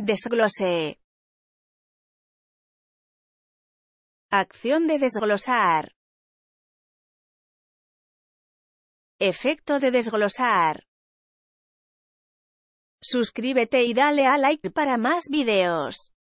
Desglose. Acción de desglosar. Efecto de desglosar. Suscríbete y dale a like para más videos.